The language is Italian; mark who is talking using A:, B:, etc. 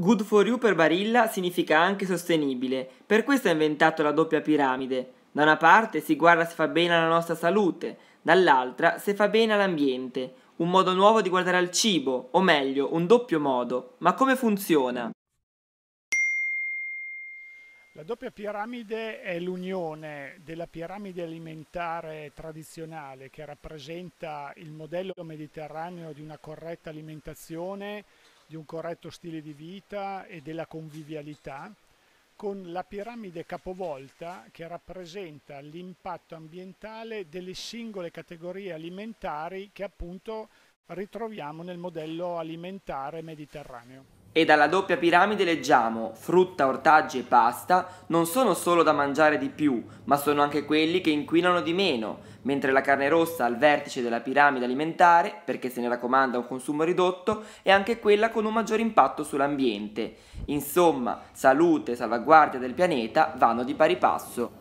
A: Good for you per Barilla significa anche sostenibile, per questo ha inventato la doppia piramide. Da una parte si guarda se fa bene alla nostra salute, dall'altra se fa bene all'ambiente. Un modo nuovo di guardare al cibo, o meglio, un doppio modo. Ma come funziona?
B: La doppia piramide è l'unione della piramide alimentare tradizionale che rappresenta il modello mediterraneo di una corretta alimentazione di un corretto stile di vita e della convivialità, con la piramide capovolta che rappresenta l'impatto ambientale delle singole categorie alimentari che appunto ritroviamo nel modello alimentare mediterraneo.
A: E dalla doppia piramide leggiamo frutta, ortaggi e pasta non sono solo da mangiare di più, ma sono anche quelli che inquinano di meno, mentre la carne rossa al vertice della piramide alimentare, perché se ne raccomanda un consumo ridotto, è anche quella con un maggior impatto sull'ambiente. Insomma, salute e salvaguardia del pianeta vanno di pari passo.